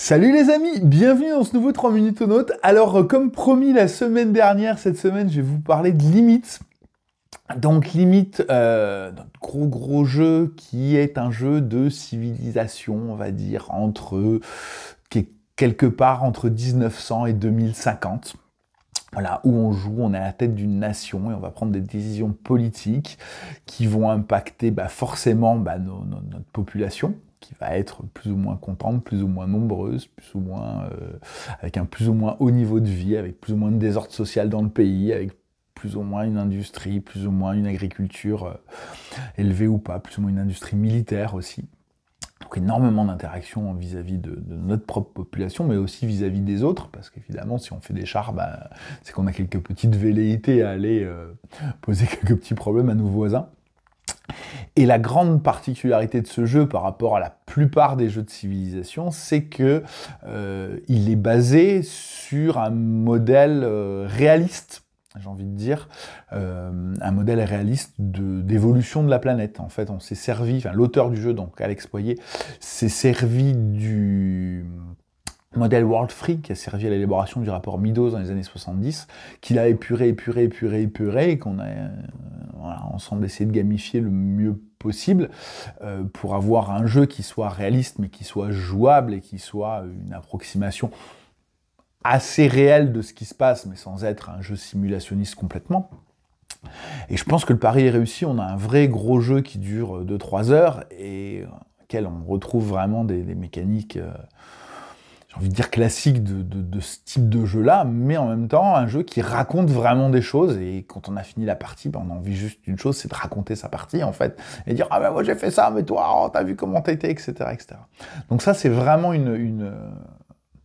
Salut les amis, bienvenue dans ce nouveau 3 minutes aux notes. Alors euh, comme promis la semaine dernière, cette semaine je vais vous parler de limites. Donc limite, euh, notre gros gros jeu qui est un jeu de civilisation, on va dire, entre euh, qui est quelque part entre 1900 et 2050 voilà, où on joue, on est à la tête d'une nation et on va prendre des décisions politiques qui vont impacter bah, forcément bah, notre population, qui va être plus ou moins contente, plus ou moins nombreuse, plus ou moins euh, avec un plus ou moins haut niveau de vie, avec plus ou moins de désordre social dans le pays, avec plus ou moins une industrie, plus ou moins une agriculture euh, élevée ou pas, plus ou moins une industrie militaire aussi énormément d'interactions vis-à-vis de, notre propre population, mais aussi vis-à-vis des autres, parce qu'évidemment, si on fait des chars, ben, c'est qu'on a quelques petites velléités à aller euh, poser quelques petits problèmes à nos voisins. Et la grande particularité de ce jeu par rapport à la plupart des jeux de civilisation, c'est que euh, il est basé sur un modèle euh, réaliste j'ai envie de dire, euh, un modèle réaliste d'évolution de, la planète. En fait, on s'est servi, enfin, l'auteur du jeu, donc Alex Poyer, s'est servi du modèle World freak qui a servi à l'élaboration du rapport Meadows dans les années 70, qu'il a épuré, épuré, épuré, épuré, et qu'on a euh, ensemble essayé de gamifier le mieux possible euh, pour avoir un jeu qui soit réaliste mais qui soit jouable et qui soit une approximation assez réel de ce qui se passe, mais sans être un jeu simulationniste complètement. Et je pense que le pari est réussi, on a un vrai gros jeu qui dure 2-3 euh, heures et euh, auquel on retrouve vraiment des, mécaniques, euh, j'ai envie de dire classiques de, ce type de jeu-là, mais en même temps un jeu qui raconte vraiment des choses et quand on a fini la partie, ben, on a envie juste d'une chose, c'est de raconter sa partie en fait, et dire « Ah ben moi j'ai fait ça, mais toi, oh, t'as vu comment t'étais, etc., etc. » Donc ça c'est vraiment une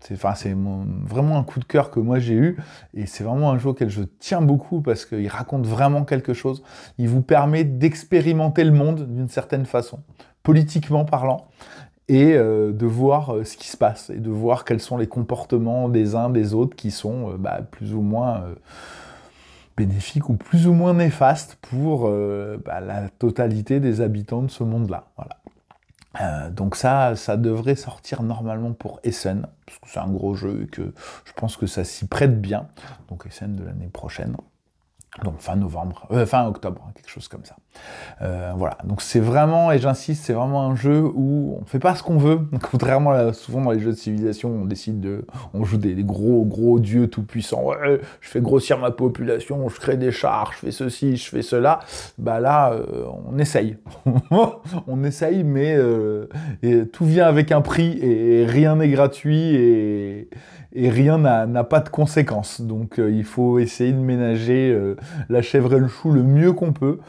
c'est vraiment un coup de cœur que moi j'ai eu et c'est vraiment un jeu auquel je tiens beaucoup parce qu'il raconte vraiment quelque chose. Il vous permet d'expérimenter le monde d'une certaine façon, politiquement parlant, et euh, de voir euh, ce qui se passe et de voir quels sont les comportements des uns des autres qui sont euh, bah, plus ou moins bénéfiques ou plus ou moins néfastes pour bah, la totalité des habitants de ce monde-là. Voilà. Euh, donc ça, ça devrait sortir normalement pour Essen, parce que c'est un gros jeu et que je pense que ça s'y prête bien. Donc Essen de l'année prochaine, donc fin novembre, euh, fin octobre, hein, quelque chose comme ça. Euh, voilà, donc c'est vraiment, et j'insiste, c'est vraiment un jeu où on fait pas ce qu'on veut. contrairement à souvent dans les jeux de civilisation, on décide de, on joue des, gros gros dieux tout puissants. je fais grossir ma population, je crée des chars, je fais ceci, je fais cela. Bah là, euh, on essaye, on essaye, mais euh, tout vient avec un prix et rien n'est gratuit et, et rien n'a pas de conséquences. Donc il faut essayer de ménager la chèvre et le chou le mieux qu'on peut.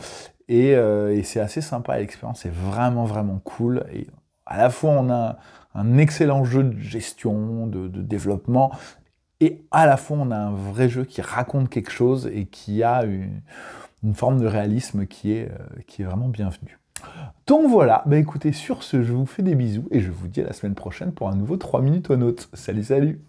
Euh, et, c'est assez sympa, l'expérience c'est vraiment, vraiment cool. Et à la fois, on a un excellent jeu de gestion, de, développement, et à la fois, on a un vrai jeu qui raconte quelque chose et qui a une, forme de réalisme qui est, euh, qui est vraiment bienvenue. Donc voilà, bah écoutez, sur ce, je vous fais des bisous et je vous dis à la semaine prochaine pour un nouveau 3 minutes aux notes. Salut, salut